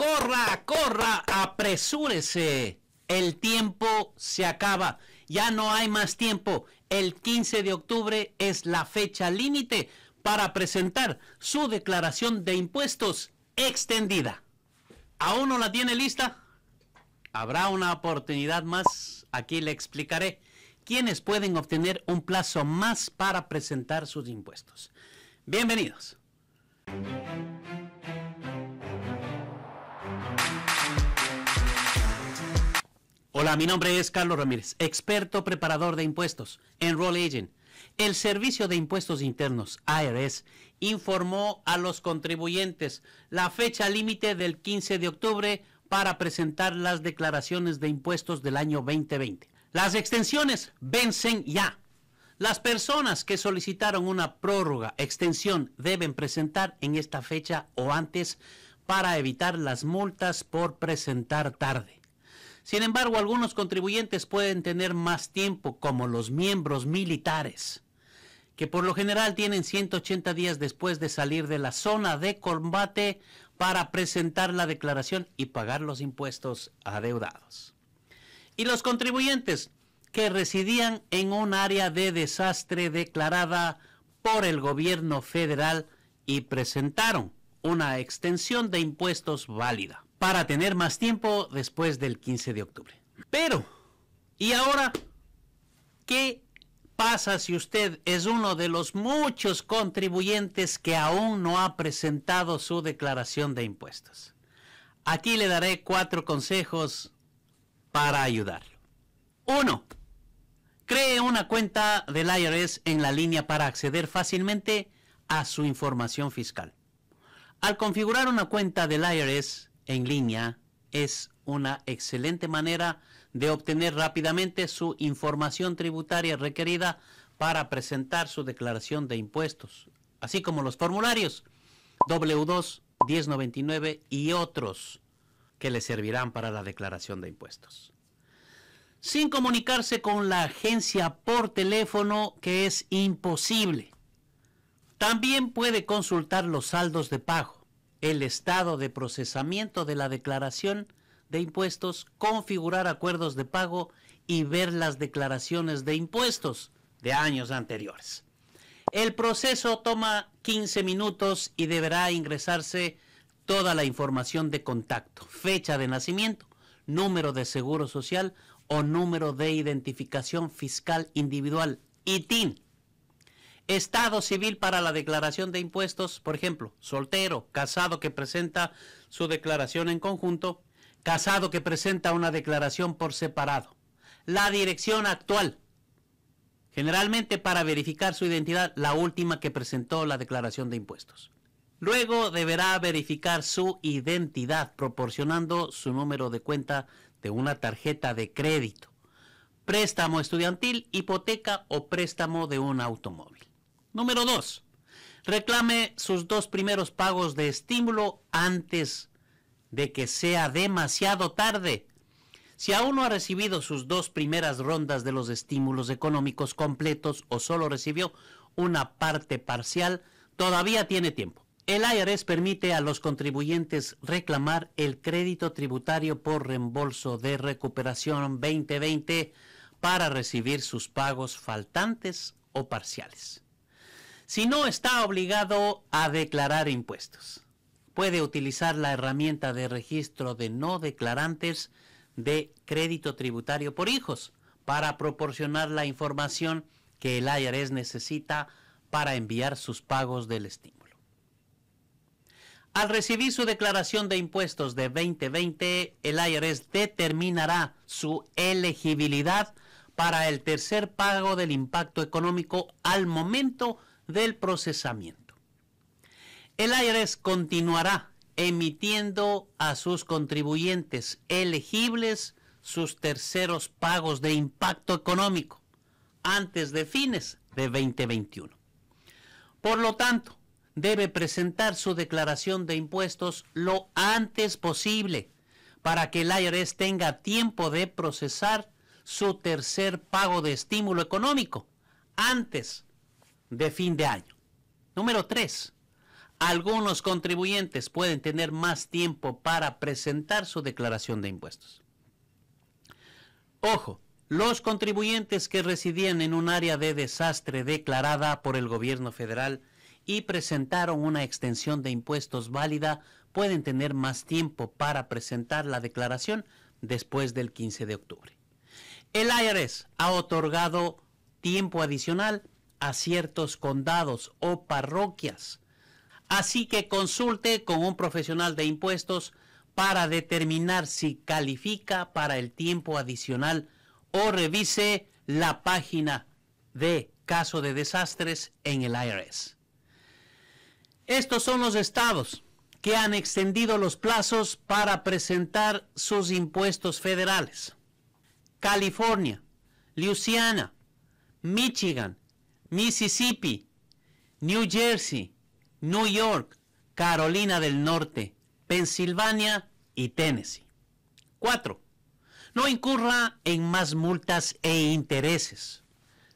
corra, corra, apresúrese. El tiempo se acaba. Ya no hay más tiempo. El 15 de octubre es la fecha límite para presentar su declaración de impuestos extendida. ¿Aún no la tiene lista? Habrá una oportunidad más. Aquí le explicaré quiénes pueden obtener un plazo más para presentar sus impuestos. Bienvenidos. Hola, mi nombre es Carlos Ramírez, experto preparador de impuestos, en Roll Agent. El Servicio de Impuestos Internos, IRS, informó a los contribuyentes la fecha límite del 15 de octubre para presentar las declaraciones de impuestos del año 2020. Las extensiones vencen ya. Las personas que solicitaron una prórroga, extensión, deben presentar en esta fecha o antes para evitar las multas por presentar tarde. Sin embargo, algunos contribuyentes pueden tener más tiempo, como los miembros militares, que por lo general tienen 180 días después de salir de la zona de combate para presentar la declaración y pagar los impuestos adeudados. Y los contribuyentes que residían en un área de desastre declarada por el gobierno federal y presentaron una extensión de impuestos válida para tener más tiempo después del 15 de octubre. Pero, ¿y ahora qué pasa si usted es uno de los muchos contribuyentes que aún no ha presentado su declaración de impuestos? Aquí le daré cuatro consejos para ayudarlo. Uno, Cree una cuenta del IRS en la línea para acceder fácilmente a su información fiscal. Al configurar una cuenta del IRS, en línea es una excelente manera de obtener rápidamente su información tributaria requerida para presentar su declaración de impuestos, así como los formularios W2, 1099 y otros que le servirán para la declaración de impuestos. Sin comunicarse con la agencia por teléfono, que es imposible. También puede consultar los saldos de pago el estado de procesamiento de la declaración de impuestos, configurar acuerdos de pago y ver las declaraciones de impuestos de años anteriores. El proceso toma 15 minutos y deberá ingresarse toda la información de contacto, fecha de nacimiento, número de seguro social o número de identificación fiscal individual, ITIN Estado civil para la declaración de impuestos, por ejemplo, soltero, casado que presenta su declaración en conjunto, casado que presenta una declaración por separado. La dirección actual, generalmente para verificar su identidad, la última que presentó la declaración de impuestos. Luego deberá verificar su identidad proporcionando su número de cuenta de una tarjeta de crédito, préstamo estudiantil, hipoteca o préstamo de un automóvil. Número 2. Reclame sus dos primeros pagos de estímulo antes de que sea demasiado tarde. Si aún no ha recibido sus dos primeras rondas de los estímulos económicos completos o solo recibió una parte parcial, todavía tiene tiempo. El IRS permite a los contribuyentes reclamar el crédito tributario por reembolso de recuperación 2020 para recibir sus pagos faltantes o parciales si no está obligado a declarar impuestos. Puede utilizar la herramienta de registro de no declarantes de crédito tributario por hijos para proporcionar la información que el IRS necesita para enviar sus pagos del estímulo. Al recibir su declaración de impuestos de 2020, el IRS determinará su elegibilidad para el tercer pago del impacto económico al momento del procesamiento. El IRS continuará emitiendo a sus contribuyentes elegibles sus terceros pagos de impacto económico antes de fines de 2021. Por lo tanto, debe presentar su declaración de impuestos lo antes posible para que el IRS tenga tiempo de procesar su tercer pago de estímulo económico antes de fin de año. Número 3. Algunos contribuyentes pueden tener más tiempo para presentar su declaración de impuestos. Ojo, los contribuyentes que residían en un área de desastre declarada por el gobierno federal y presentaron una extensión de impuestos válida pueden tener más tiempo para presentar la declaración después del 15 de octubre. El IRS ha otorgado tiempo adicional a ciertos condados o parroquias. Así que consulte con un profesional de impuestos para determinar si califica para el tiempo adicional o revise la página de caso de desastres en el IRS. Estos son los estados que han extendido los plazos para presentar sus impuestos federales. California, Louisiana, Michigan, Mississippi, New Jersey, New York, Carolina del Norte, Pensilvania y Tennessee. 4. No incurra en más multas e intereses.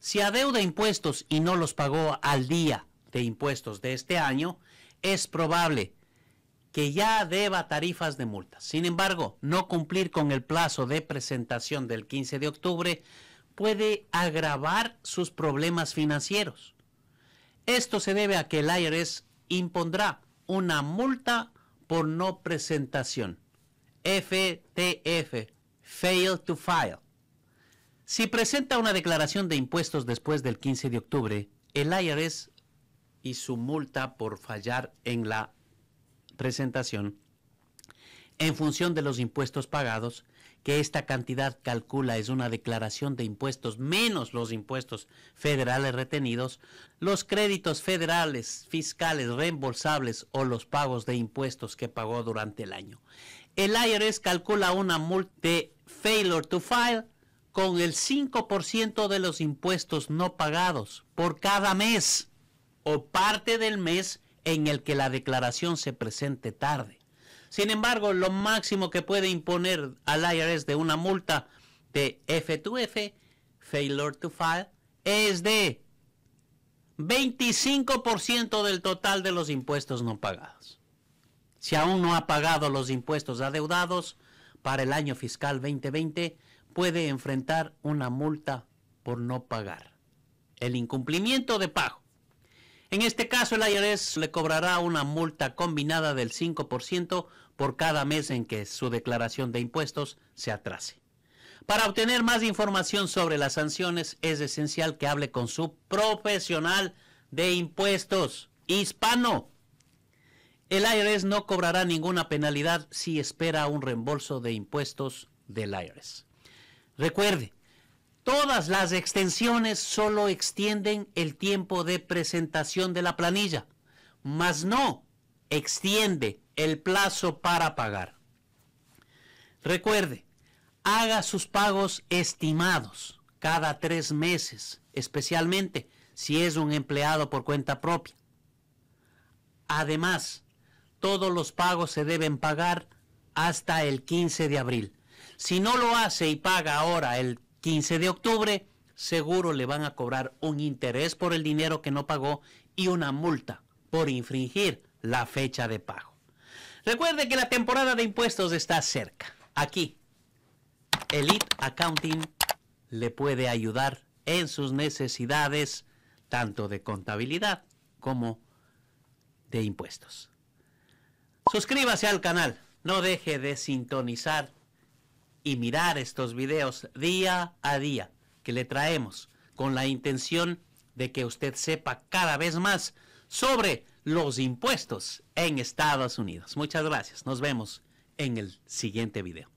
Si adeuda impuestos y no los pagó al día de impuestos de este año, es probable que ya deba tarifas de multas. Sin embargo, no cumplir con el plazo de presentación del 15 de octubre puede agravar sus problemas financieros. Esto se debe a que el IRS impondrá una multa por no presentación. FTF, Fail to File. Si presenta una declaración de impuestos después del 15 de octubre, el IRS y su multa por fallar en la presentación en función de los impuestos pagados que esta cantidad calcula es una declaración de impuestos menos los impuestos federales retenidos, los créditos federales, fiscales, reembolsables o los pagos de impuestos que pagó durante el año. El IRS calcula una multa de failure to file con el 5% de los impuestos no pagados por cada mes o parte del mes en el que la declaración se presente tarde. Sin embargo, lo máximo que puede imponer al IRS de una multa de F2F, Failure to File, es de 25% del total de los impuestos no pagados. Si aún no ha pagado los impuestos adeudados para el año fiscal 2020, puede enfrentar una multa por no pagar. El incumplimiento de pago en este caso, el IRS le cobrará una multa combinada del 5% por cada mes en que su declaración de impuestos se atrase. Para obtener más información sobre las sanciones, es esencial que hable con su profesional de impuestos hispano. El IRS no cobrará ninguna penalidad si espera un reembolso de impuestos del IRS. Recuerde, Todas las extensiones solo extienden el tiempo de presentación de la planilla, mas no extiende el plazo para pagar. Recuerde, haga sus pagos estimados cada tres meses, especialmente si es un empleado por cuenta propia. Además, todos los pagos se deben pagar hasta el 15 de abril. Si no lo hace y paga ahora el 15 de octubre, seguro le van a cobrar un interés por el dinero que no pagó y una multa por infringir la fecha de pago. Recuerde que la temporada de impuestos está cerca. Aquí, Elite Accounting le puede ayudar en sus necesidades, tanto de contabilidad como de impuestos. Suscríbase al canal, no deje de sintonizar y mirar estos videos día a día que le traemos con la intención de que usted sepa cada vez más sobre los impuestos en Estados Unidos. Muchas gracias. Nos vemos en el siguiente video.